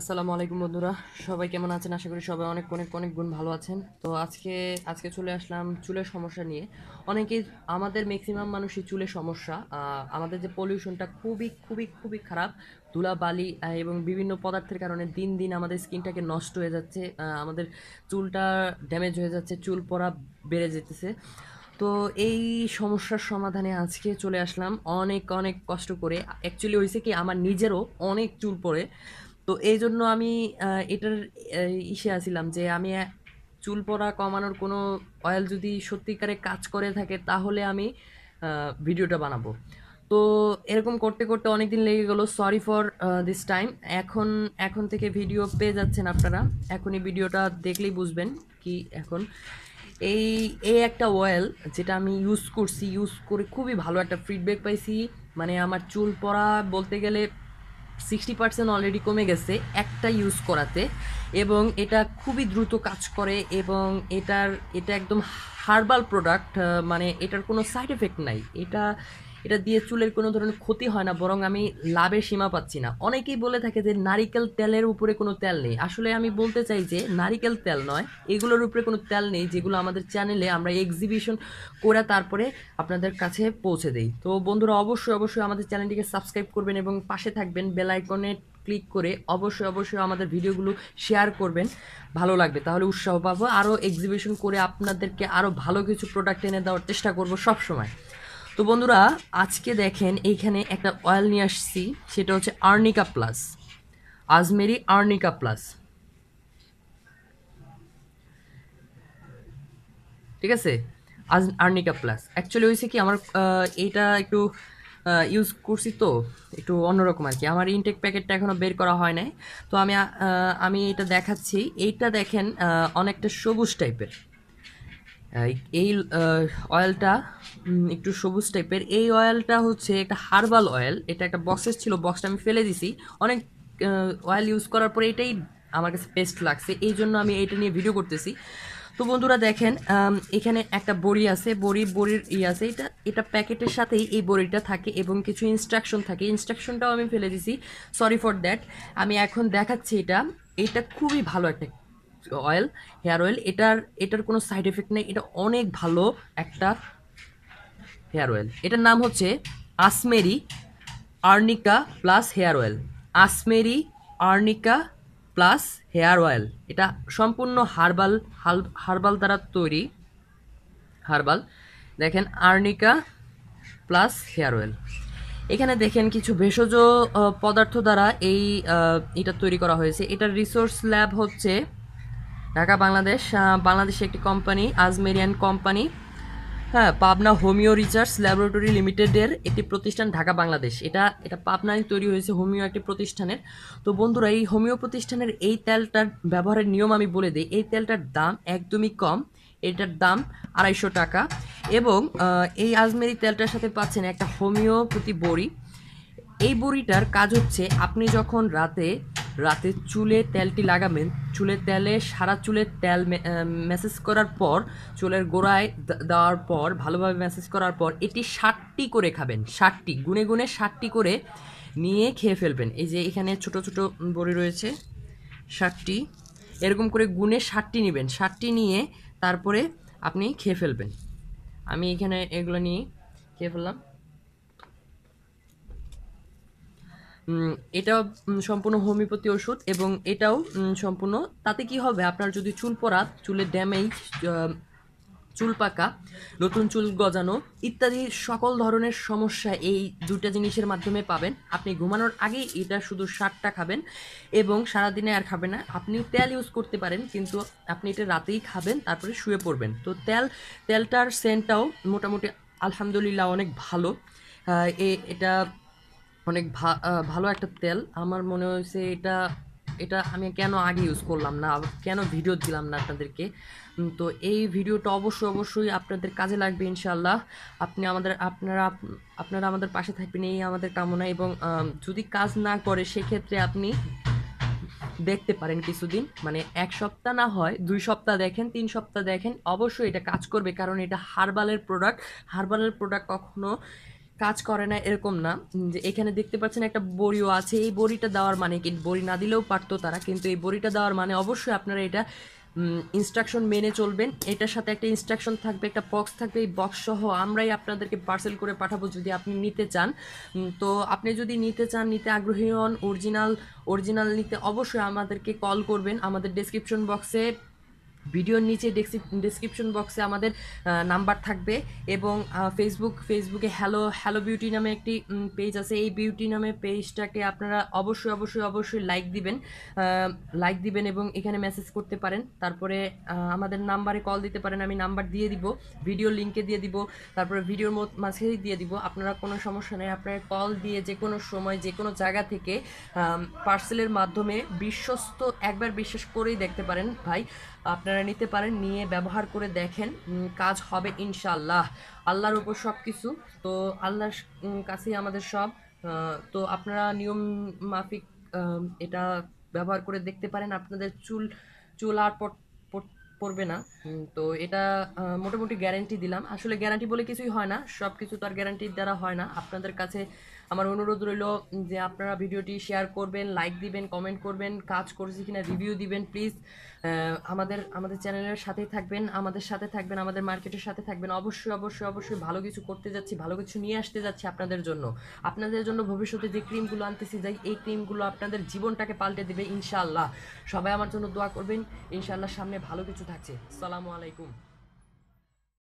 আসসালামু আলাইকুম বন্ধুরা সবাই কেমন আছেন আশা করি সবাই অনেক অনেক অনেক গুণ ভালো আছেন তো আজকে আজকে চলে আসলাম চুলের সমস্যা নিয়ে অনেকেই আমাদের ম্যাক্সিমাম মানুষই চুলের সমস্যা আমাদের যে পলিউশনটা খুবই খুবই খুবই খারাপ ধুলা বালি এবং বিভিন্ন পদার্থের কারণে দিন দিন আমাদের স্কিনটাকে নষ্ট হয়ে যাচ্ছে আমাদের চুলটা ড্যামেজ হয়ে যাচ্ছে চুল পড়া বেড়ে যেতেছে তো এই সমস্যার সমাধানে আজকে চলে আসলাম অনেক অনেক কষ্ট করে অ্যাকচুয়ালি হয়েছে কি আমার নিজেরও অনেক চুল পড়ে তো এই জন্য আমি এটার ইসে আসিলাম যে আমি চুল পড়া কমানোর কোনো অয়েল যদি সত্যিকারে কাজ করে থাকে তাহলে আমি ভিডিওটা বানাবো তো এরকম করতে করতে অনেক দিন লেগে গেলো সরি ফর দিস টাইম এখন এখন থেকে ভিডিও পেয়ে যাচ্ছেন আপনারা এখনই ভিডিওটা দেখলেই বুঝবেন কি এখন এই এই একটা অয়েল যেটা আমি ইউজ করছি ইউজ করে খুবই ভালো একটা ফিডব্যাক পাইছি মানে আমার চুল পড়া বলতে গেলে সিক্সটি পার্সেন্ট অলরেডি কমে গেছে একটা ইউজ করাতে এবং এটা খুবই দ্রুত কাজ করে এবং এটার এটা একদম হার্বাল প্রোডাক্ট মানে এটার কোনো সাইড এফেক্ট নাই এটা এটা দিয়ে চুলের কোনো ধরনের ক্ষতি হয় না বরং আমি লাভের সীমা পাচ্ছি না অনেকেই বলে থাকে যে নারিকেল তেলের উপরে কোনো তেল নেই আসলে আমি বলতে চাই যে নারিকেল তেল নয় এগুলোর উপরে কোনো তেল নেই যেগুলো আমাদের চ্যানেলে আমরা এক্সিবিশন করে তারপরে আপনাদের কাছে পৌঁছে দেই তো বন্ধুরা অবশ্যই অবশ্যই আমাদের চ্যানেলটিকে সাবস্ক্রাইব করবেন এবং পাশে থাকবেন বেলাইকনে ক্লিক করে অবশ্যই অবশ্যই আমাদের ভিডিওগুলো শেয়ার করবেন ভালো লাগবে তাহলে উৎসাহ পাবো আরও এক্সিবিশন করে আপনাদেরকে আরও ভালো কিছু প্রোডাক্ট এনে দেওয়ার চেষ্টা করবো সবসময় তো বন্ধুরা আজকে দেখেন এইখানে একটা অয়েল নিয়ে আসছি সেটা হচ্ছে আর্নিকা প্লাস আজমেরি আর্নিকা প্লাস ঠিক আছে আজ আর্নিকা প্লাস অ্যাকচুয়ালি হয়েছে কি আমার এইটা একটু ইউজ করছি তো একটু অন্যরকম আর কি আমার ইনটেক প্যাকেটটা এখনও বের করা হয় নাই তো আমি আমি এটা দেখাচ্ছি এইটা দেখেন অনেকটা সবুজ টাইপের এই অয়েলটা একটু সবুজ টাইপের এই অয়েলটা হচ্ছে একটা হার্বাল অয়েল এটা একটা বক্সেস ছিল বক্সটা আমি ফেলে দিছি অনেক অয়েল ইউজ করার পরে এটাই আমার কাছে বেস্ট লাগছে এই জন্য আমি এটা নিয়ে ভিডিও করতেছি তো বন্ধুরা দেখেন এখানে একটা বড়ি আছে বড়ি বড়ির ই আছে এটা এটা প্যাকেটের সাথেই এই বড়িটা থাকে এবং কিছু ইনস্ট্রাকশন থাকে ইনস্ট্রাকশনটাও আমি ফেলে দিছি সরি ফর দ্যাট আমি এখন দেখাচ্ছি এটা এটা খুবই ভালো একটা অয়েল হেয়ার অয়েল এটার এটার কোনো সাইড এফেক্ট নেই এটা অনেক ভালো একটা হেয়ার অয়েল এটার নাম হচ্ছে আসমেরি আর্নিকা প্লাস হেয়ার অয়েল আসমেরি আর্নিকা প্লাস হেয়ার অয়েল এটা সম্পূর্ণ হার্বাল হার্বাল দ্বারা তৈরি হার্বাল দেখেন আর্নিকা প্লাস হেয়ার অয়েল এখানে দেখেন কিছু ভেষজ পদার্থ দ্বারা এই এটা তৈরি করা হয়েছে এটার রিসোর্স ল্যাব হচ্ছে ঢাকা বাংলাদেশ বাংলাদেশে একটি কোম্পানি আজমেরিয়ান কোম্পানি হ্যাঁ পাবনা হোমিও রিসার্চ ল্যাবরেটরি লিমিটেডের একটি প্রতিষ্ঠান ঢাকা বাংলাদেশ এটা এটা পাবনায় তৈরি হয়েছে হোমিও একটি প্রতিষ্ঠানের তো বন্ধুরা এই হোমিও প্রতিষ্ঠানের এই তেলটার ব্যবহারের নিয়ম আমি বলে দিই এই তেলটার দাম একদমই কম এটার দাম আড়াইশো টাকা এবং এই আজমেরি তেলটার সাথে পাচ্ছেন একটা হোমিওপ্যাথি বড়ি এই বড়িটার কাজ হচ্ছে আপনি যখন রাতে রাতে চুলে তেলটি লাগাবেন চুলের তেলে সারা চুলের তেল মেসেজ করার পর চুলের গোড়ায় দেওয়ার পর ভালোভাবে ম্যাসেজ করার পর এটি ষাটটি করে খাবেন ষাটটি গুনে গুনে ষাটটি করে নিয়ে খেয়ে ফেলবেন এই যে এখানে ছোট ছোট বড়ি রয়েছে ষাটটি এরকম করে গুনে ষাটটি নেবেন ষাটটি নিয়ে তারপরে আপনি খেয়ে ফেলবেন আমি এখানে এগুলো নিয়ে খেয়ে ফেললাম এটা সম্পূর্ণ হোমিওপ্যাথি ওষুধ এবং এটাও সম্পূর্ণ তাতে কি হবে আপনার যদি চুল পরা চুলের ড্যামেজ চুল পাকা নতুন চুল গজানো ইত্যাদি সকল ধরনের সমস্যা এই দুটা জিনিসের মাধ্যমে পাবেন আপনি ঘুমানোর আগে এটা শুধু সারটা খাবেন এবং সারাদিনে আর খাবেন না আপনি তেল ইউজ করতে পারেন কিন্তু আপনি এটা রাতেই খাবেন তারপরে শুয়ে পড়বেন তো তেল তেলটার সেন্টটাও মোটামুটি আলহামদুলিল্লাহ অনেক ভালো এটা অনেক ভালো একটা তেল আমার মনে হয়েছে এটা এটা আমি কেন আগে ইউজ করলাম না কেন ভিডিও দিলাম না আপনাদেরকে তো এই ভিডিওটা অবশ্যই অবশ্যই আপনাদের কাজে লাগবে ইনশাল্লাহ আপনি আমাদের আপনারা আপনারা আমাদের পাশে থাকবেন এই আমাদের কামনা এবং যদি কাজ না করে সেক্ষেত্রে আপনি দেখতে পারেন কিছুদিন মানে এক সপ্তাহ না হয় দুই সপ্তাহ দেখেন তিন সপ্তাহ দেখেন অবশ্যই এটা কাজ করবে কারণ এটা হার্বালের প্রোডাক্ট হার্বালের প্রোডাক্ট কখনো কাজ করে না এরকম না যে এখানে দেখতে পাচ্ছেন একটা বড়িও আছে এই বড়িটা দেওয়ার মানে কি বড়ি না দিলেও পারতো তারা কিন্তু এই বড়িটা দেওয়ার মানে অবশ্যই আপনারা এটা ইনস্ট্রাকশন মেনে চলবেন এটার সাথে একটা ইনস্ট্রাকশন থাকবে একটা বক্স থাকবে এই বক্স সহ আমরাই আপনাদেরকে পার্সেল করে পাঠাবো যদি আপনি নিতে চান তো আপনি যদি নিতে চান নিতে আগ্রহী হন অরিজিনাল অরিজিনাল নিতে অবশ্যই আমাদেরকে কল করবেন আমাদের ডেসক্রিপশন বক্সে ভিডিওর নিচে ডিসক্রিপশন বক্সে আমাদের নাম্বার থাকবে এবং ফেসবুক ফেসবুকে হ্যালো হ্যালো বিউটি নামে একটি পেজ আছে এই বিউটি নামে পেজটাকে আপনারা অবশ্যই অবশ্যই অবশ্যই লাইক দিবেন লাইক দিবেন এবং এখানে মেসেজ করতে পারেন তারপরে আমাদের নাম্বারে কল দিতে পারেন আমি নাম্বার দিয়ে দিব ভিডিও লিঙ্কে দিয়ে দিব তারপরে ভিডিওর মাঝেই দিয়ে দিব আপনারা কোনো সমস্যা নেই আপনারা কল দিয়ে যে কোনো সময় যে কোনো জায়গা থেকে পার্সেলের মাধ্যমে বিশ্বস্ত একবার বিশ্বাস করেই দেখতে পারেন ভাই আপনার আপনারা নিতে পারেন নিয়ে ব্যবহার করে দেখেন কাজ হবে ইনশাল্লাহ আল্লাহর উপর সব কিছু তো আল্লাহর কাছেই আমাদের সব তো আপনারা নিয়ম মাফিক এটা ব্যবহার করে দেখতে পারেন আপনাদের চুল চুল আর পড়বে না তো এটা মোটামুটি গ্যারান্টি দিলাম আসলে গ্যারান্টি বলে কিছুই হয় না সব কিছু তো আর গ্যারান্টির দ্বারা হয় না আপনাদের কাছে আমার অনুরোধ রইল যে আপনারা ভিডিওটি শেয়ার করবেন লাইক দিবেন কমেন্ট করবেন কাজ করেছি কিনা রিভিউ দিবেন প্লিজ আমাদের আমাদের চ্যানেলের সাথেই থাকবেন আমাদের সাথে থাকবেন আমাদের মার্কেটের সাথে থাকবেন অবশ্যই অবশ্যই অবশ্যই ভালো কিছু করতে যাচ্ছি ভালো কিছু নিয়ে আসতে যাচ্ছি আপনাদের জন্য আপনাদের জন্য ভবিষ্যতে যে ক্রিমগুলো আনতেছি যাই এই ক্রিমগুলো আপনাদের জীবনটাকে পাল্টে দেবে ইনশাআল্লাহ সবাই আমার জন্য দোয়া করবেন ইনশাআল্লাহ সামনে ভালো কিছু থাকছে সালামু আলাইকুম